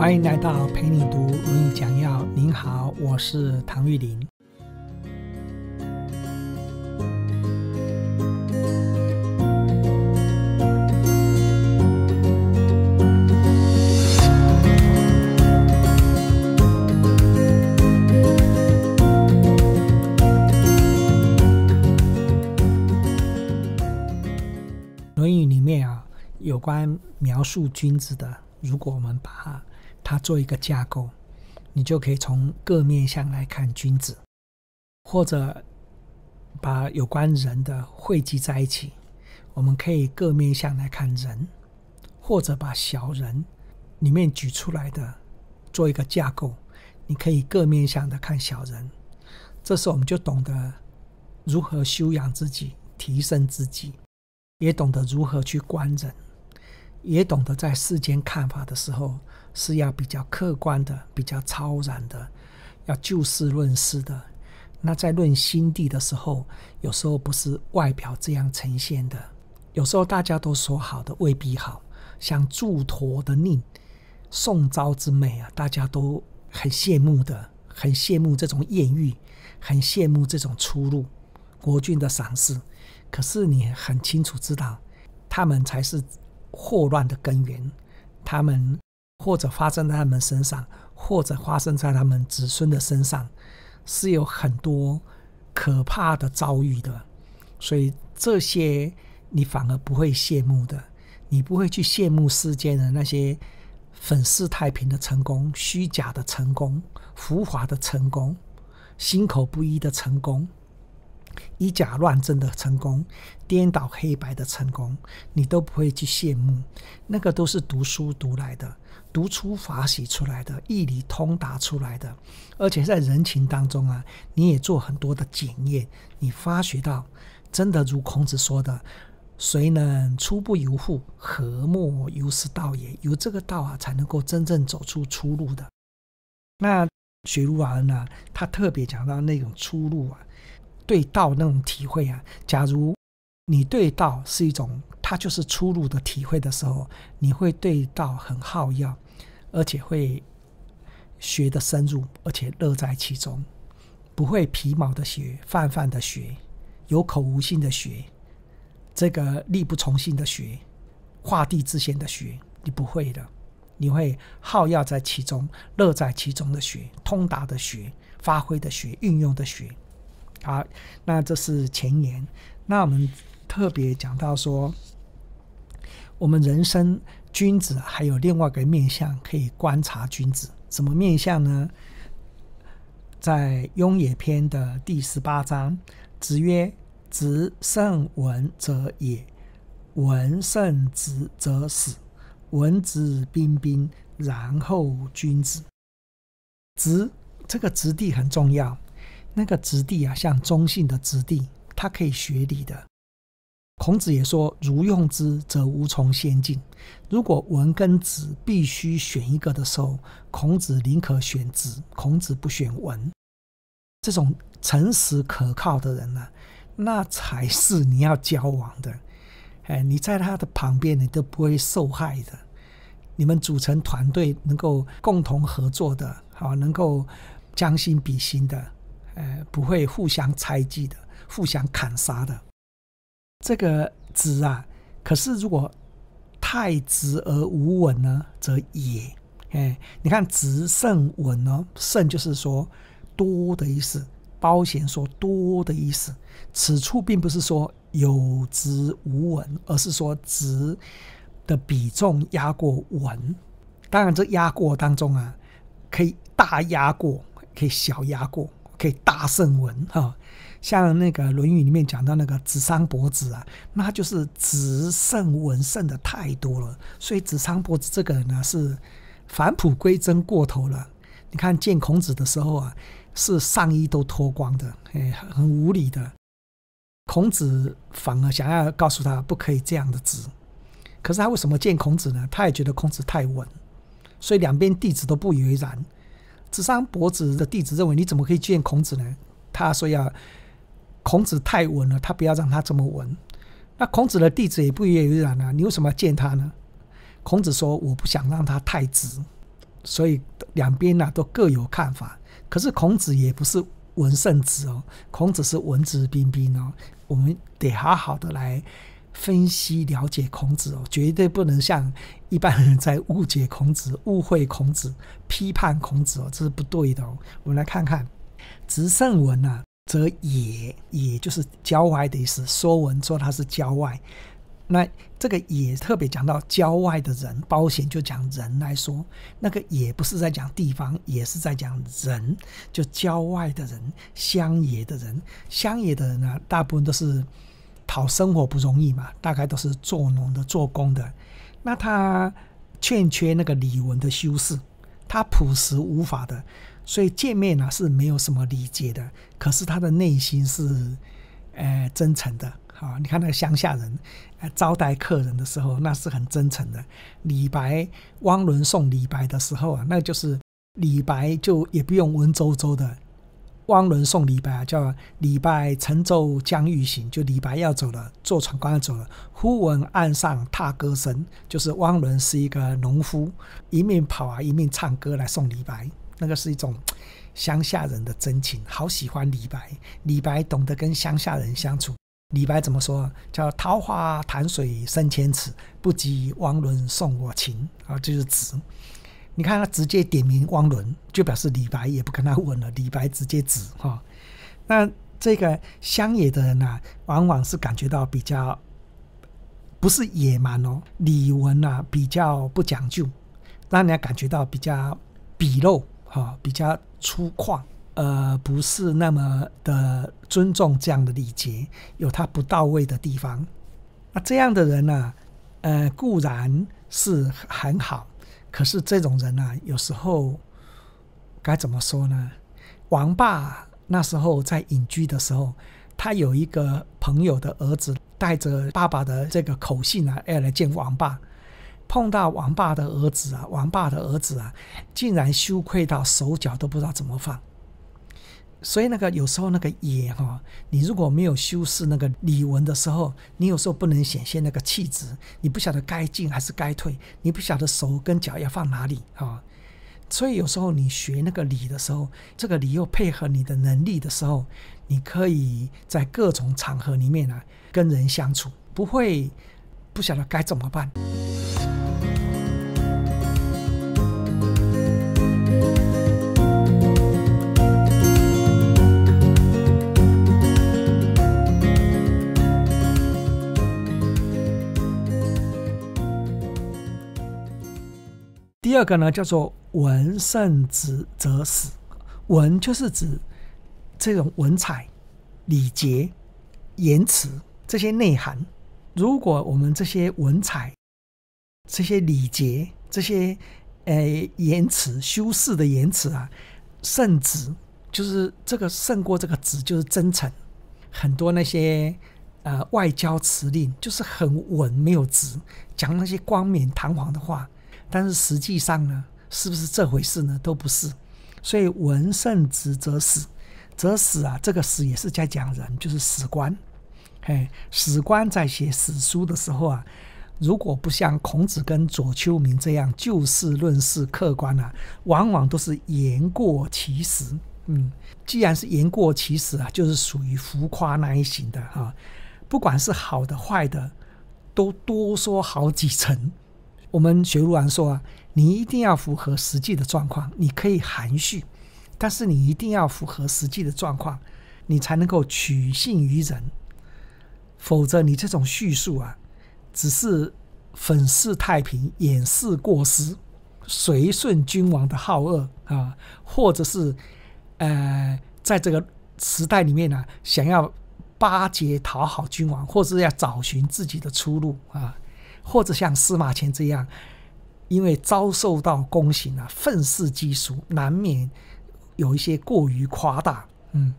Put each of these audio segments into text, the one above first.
欢迎来到陪你读《论语》讲要。您好，我是唐玉林。《论语》里面啊，有关描述君子的，如果我们把它。他做一个架构，你就可以从各面向来看君子，或者把有关人的汇集在一起，我们可以各面向来看人，或者把小人里面举出来的做一个架构，你可以各面向的看小人。这时候我们就懂得如何修养自己、提升自己，也懂得如何去观人。也懂得在世间看法的时候，是要比较客观的、比较超然的，要就事论事的。那在论心地的时候，有时候不是外表这样呈现的。有时候大家都说好的，未必好。像祝陀的命，宋昭之美啊，大家都很羡慕的，很羡慕这种艳遇，很羡慕这种出路，国君的赏识。可是你很清楚知道，他们才是。祸乱的根源，他们或者发生在他们身上，或者发生在他们子孙的身上，是有很多可怕的遭遇的。所以这些你反而不会羡慕的，你不会去羡慕世间的那些粉饰太平的成功、虚假的成功、浮华的成功、心口不一的成功。以假乱真的成功，颠倒黑白的成功，你都不会去羡慕，那个都是读书读来的，读出法喜出来的，义理通达出来的，而且在人情当中啊，你也做很多的检验，你发觉到，真的如孔子说的，谁能出不由户，何莫由是道也？由这个道啊，才能够真正走出出路的。那学儒啊，呢，他特别讲到那种出路啊。对道那种体会啊，假如你对道是一种，它就是出入的体会的时候，你会对道很好药，而且会学的深入，而且乐在其中，不会皮毛的学、泛泛的学、有口无心的学、这个力不从心的学、画地自限的学，你不会的，你会耗药在其中，乐在其中的学，通达的学，发挥的学，运用的学。好，那这是前言。那我们特别讲到说，我们人生君子还有另外一个面相可以观察君子，什么面相呢？在《雍也》篇的第十八章，子曰：“直圣文则也，文圣直则死。文质彬彬，然后君子。”直这个直地很重要。那个子弟啊，像中性的子弟，他可以学礼的。孔子也说：“如用之，则无从先进。”如果文跟子必须选一个的时候，孔子宁可选子，孔子不选文。这种诚实可靠的人呢，那才是你要交往的。哎，你在他的旁边，你都不会受害的。你们组成团队，能够共同合作的，好，能够将心比心的。呃，不会互相猜忌的，互相砍杀的。这个直啊，可是如果太直而无稳呢，则也。哎，你看直胜稳呢？胜就是说多的意思，包贤说多的意思。此处并不是说有直无稳，而是说直的比重压过稳。当然，这压过当中啊，可以大压过，可以小压过。可以大胜文哈，像那个《论语》里面讲到那个子桑伯子啊，那就是子胜文胜的太多了。所以子桑伯子这个人呢，是返璞归真过头了。你看见孔子的时候啊，是上衣都脱光的，哎，很无理的。孔子反而想要告诉他不可以这样的子，可是他为什么见孔子呢？他也觉得孔子太稳，所以两边弟子都不以为然。子桑伯子的弟子认为：“你怎么可以见孔子呢？”他说：“要孔子太文了，他不要让他这么文。”那孔子的弟子也不以为然啊，“你为什么要见他呢？”孔子说：“我不想让他太直。”所以两边呢都各有看法。可是孔子也不是文圣子哦，孔子是文质彬彬哦。我们得好好的来。分析了解孔子哦，绝对不能像一般人在误解孔子、误会孔子、批判孔子哦，这是不对的哦。我们来看看，直圣文呢，则也也就是郊外的意思。说文说它是郊外，那这个“也特别讲到郊外的人。包险就讲人来说，那个“也不是在讲地方，也是在讲人，就郊外的人、乡野的人。乡野的人呢，大部分都是。讨生活不容易嘛，大概都是做农的、做工的。那他欠缺那个礼文的修饰，他朴实无法的，所以见面呢是没有什么理解的。可是他的内心是，呃，真诚的。好，你看那个乡下人，招待客人的时候那是很真诚的。李白汪伦送李白的时候啊，那就是李白就也不用文绉绉的。汪伦送李白啊，叫李白乘舟将欲行，就李白要走了，坐船快要走了，忽闻岸上踏歌声，就是汪伦是一个农夫，一面跑啊一面唱歌来送李白，那个是一种乡下人的真情，好喜欢李白，李白懂得跟乡下人相处。李白怎么说？叫桃花潭水深千尺，不及汪伦送我情啊，这是指你看他直接点名汪伦，就表示李白也不跟他问了。李白直接指哈，那这个乡野的人呢，往往是感觉到比较不是野蛮哦，李文啊比较不讲究，让人家感觉到比较鄙陋哈，比较粗犷，呃，不是那么的尊重这样的礼节，有他不到位的地方。那这样的人呢，呃，固然是很好。可是这种人呢，有时候该怎么说呢？王霸那时候在隐居的时候，他有一个朋友的儿子带着爸爸的这个口信啊，要来见王霸。碰到王霸的儿子啊，王霸的儿子啊，竟然羞愧到手脚都不知道怎么放。所以那个有时候那个野哈，你如果没有修饰那个礼文的时候，你有时候不能显现那个气质，你不晓得该进还是该退，你不晓得手跟脚要放哪里啊。所以有时候你学那个礼的时候，这个礼又配合你的能力的时候，你可以在各种场合里面呢跟人相处，不会不晓得该怎么办。这二个呢，叫做“文胜子则死”。文就是指这种文采、礼节、言辞这些内涵。如果我们这些文采、这些礼节、这些呃言辞、修饰的言辞啊，圣子就是这个胜过这个子，就是真诚。很多那些呃外交辞令，就是很稳，没有子，讲那些冠冕堂皇的话。但是实际上呢，是不是这回事呢？都不是。所以文圣直则死，则死啊！这个“死”也是在讲人，就是史官。嘿，史官在写史书的时候啊，如果不像孔子跟左丘明这样就事论事、客观啊，往往都是言过其实。嗯，既然是言过其实啊，就是属于浮夸那一型的啊。不管是好的坏的，都多说好几层。我们学路王说啊，你一定要符合实际的状况，你可以含蓄，但是你一定要符合实际的状况，你才能够取信于人，否则你这种叙述啊，只是粉饰太平、掩饰过失、随顺君王的好恶啊，或者是呃，在这个时代里面呢，想要巴结讨好君王，或是要找寻自己的出路啊。或者像司马迁这样，因为遭受到宫刑啊，愤世嫉俗，难免有一些过于夸大，嗯，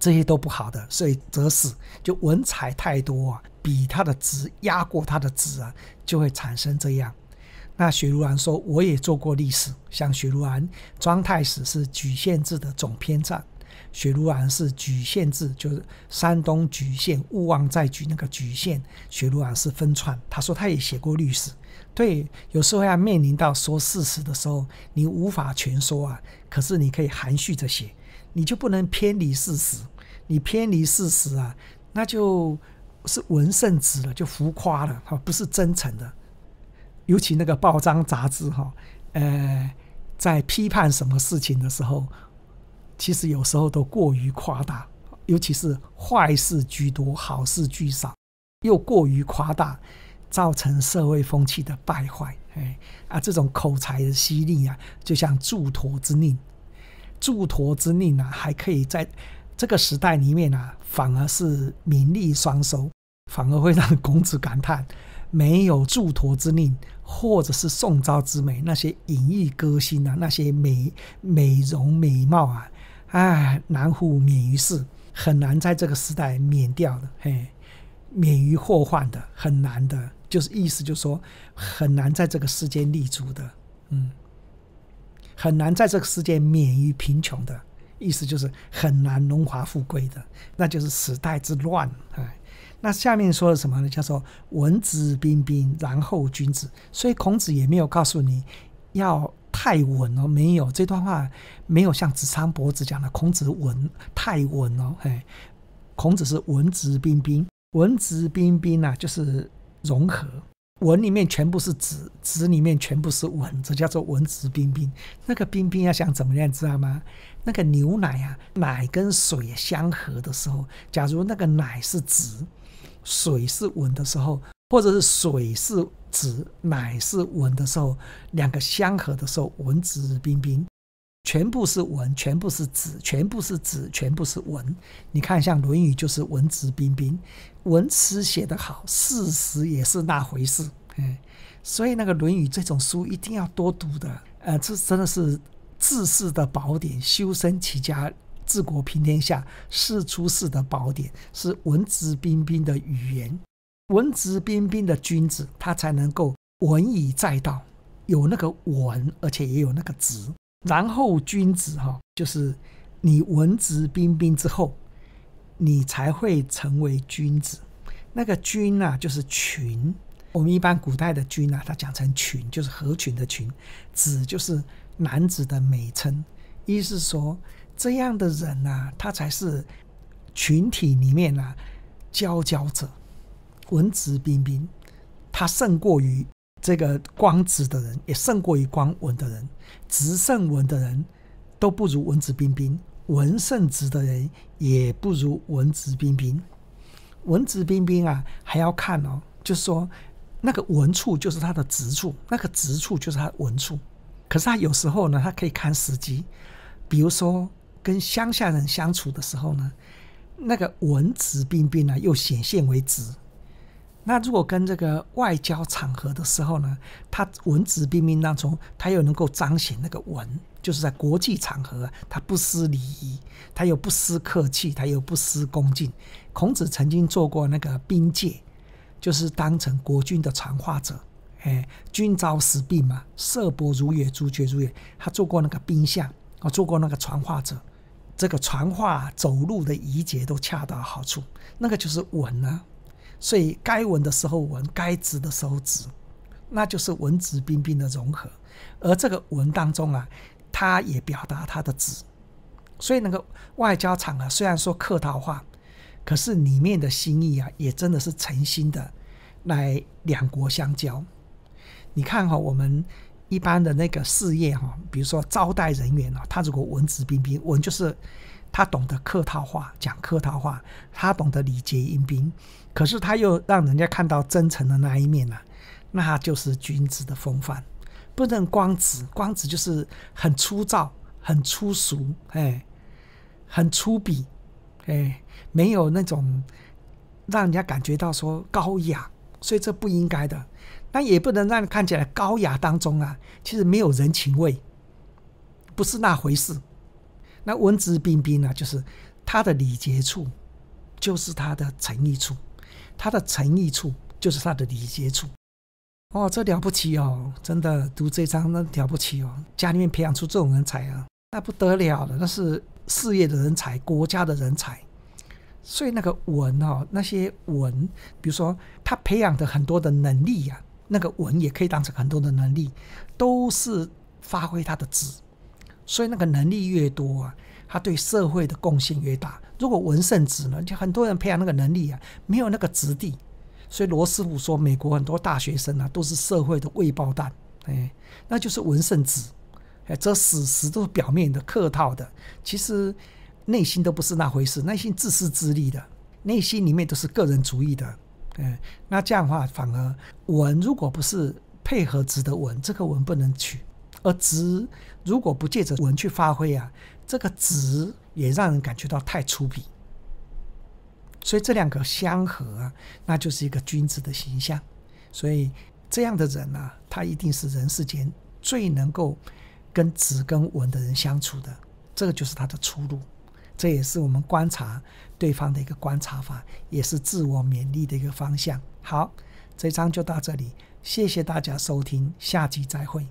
这些都不好的，所以则使就文采太多啊，比他的职压过他的职啊，就会产生这样。那许茹兰说，我也做过历史，像许茹兰，庄太史是举县志的总篇章。雪茹庵是莒县制，就是山东莒县勿忘在莒那个莒县。雪茹庵是分串。他说他也写过律师，对，有时候要面临到说事实的时候，你无法全说啊，可是你可以含蓄着写，你就不能偏离事实。你偏离事实啊，那就是文圣质了，就浮夸了，哈，不是真诚的。尤其那个报章杂志，哈，呃，在批判什么事情的时候。其实有时候都过于夸大，尤其是坏事居多，好事居少，又过于夸大，造成社会风气的败坏。哎，啊，这种口才的犀利啊，就像祝陀之佞，祝陀之佞啊，还可以在这个时代里面啊，反而是名利双收，反而会让孔子感叹：没有祝陀之佞，或者是宋朝之美，那些隐逸歌星啊，那些美美容美貌啊。唉，南湖免于世，很难在这个时代免掉的，嘿，免于祸患的很难的，就是意思就是说很难在这个世间立足的，嗯，很难在这个世间免于贫穷的意思就是很难荣华富贵的，那就是时代之乱啊。那下面说的什么呢？叫做文质彬彬，然后君子。所以孔子也没有告诉你要。太稳了，没有这段话，没有像子昌伯子讲的，孔子稳太稳了。嘿，孔子是文质彬彬，文质彬彬呐，就是融合文里面全部是直，直里面全部是文，这叫做文质彬彬。那个彬彬要想怎么样，知道吗？那个牛奶啊，奶跟水相合的时候，假如那个奶是直，水是稳的时候，或者是水是。子乃是文的时候，两个相合的时候，文质彬彬，全部是文，全部是子，全部是子，全部是文。你看，像《论语》就是文质彬彬，文辞写得好，事实也是那回事。哎，所以那个《论语》这种书一定要多读的。呃，这真的是治世的宝典，修身齐家治国平天下是出世的宝典，是文质彬彬的语言。文质彬彬的君子，他才能够文以载道，有那个文，而且也有那个质。然后君子哈，就是你文质彬彬之后，你才会成为君子。那个“君”呐，就是群。我们一般古代的“君”呐，他讲成“群”，就是合群的“群”；“子”就是男子的美称。意思是说，这样的人呐，他才是群体里面呐佼佼者。文质彬彬，他胜过于这个光直的人，也胜过于光文的人。直胜文的人，都不如文质彬彬；文胜直的人，也不如文质彬彬。文质彬彬啊，还要看哦，就是说，那个文处就是他的直处，那个直处就是他的文处。可是他有时候呢，他可以看时机，比如说跟乡下人相处的时候呢，那个文质彬彬呢，又显现为直。那如果跟这个外交场合的时候呢，他文质彬彬当中，他又能够彰显那个文，就是在国际场合，他不失礼仪，他又不失客气，他又不失恭敬。孔子曾经做过那个兵戒，就是当成国君的传话者，哎，君招使病嘛，色薄如也，足绝如也。他做过那个兵相，哦，做过那个传话者，这个传话走路的仪节都恰到好处，那个就是文啊。所以该文的时候文，该直的时候直，那就是文质彬彬的融合。而这个文当中啊，他也表达他的直。所以那个外交场啊，虽然说客套话，可是里面的心意啊，也真的是诚心的来两国相交。你看哈，我们一般的那个事业哈，比如说招待人员啊，他如果文质彬彬，文就是他懂得客套话，讲客套话，他懂得礼节殷宾，可是他又让人家看到真诚的那一面呐，那就是君子的风范，不能光子光子就是很粗糙、很粗俗，哎，很粗鄙，哎，没有那种让人家感觉到说高雅，所以这不应该的。那也不能让看起来高雅当中啊，其实没有人情味，不是那回事。那文质彬彬呢，就是他的礼节处，就是他的诚意处。他的诚意处就是他的礼节处，哦，这了不起哦！真的读这章那了不起哦，家里面培养出这种人才啊，那不得了了，那是事业的人才，国家的人才。所以那个文哦，那些文，比如说他培养的很多的能力呀，那个文也可以当成很多的能力，都是发挥他的智。所以那个能力越多。他对社会的贡献越大。如果文圣子呢，就很多人培养那个能力啊，没有那个质地。所以罗师傅说，美国很多大学生啊，都是社会的未爆弹，哎，那就是文圣子，哎，这史实都是表面的客套的，其实内心都不是那回事，内心自私自利的，内心里面都是个人主义的，哎，那这样的话反而文如果不是配合，值得文这个文不能取，而值如果不借着文去发挥啊。这个直也让人感觉到太粗鄙，所以这两个相合啊，那就是一个君子的形象。所以这样的人呢，他一定是人世间最能够跟直跟文的人相处的。这个就是他的出路，这也是我们观察对方的一个观察法，也是自我勉励的一个方向。好，这章就到这里，谢谢大家收听，下集再会。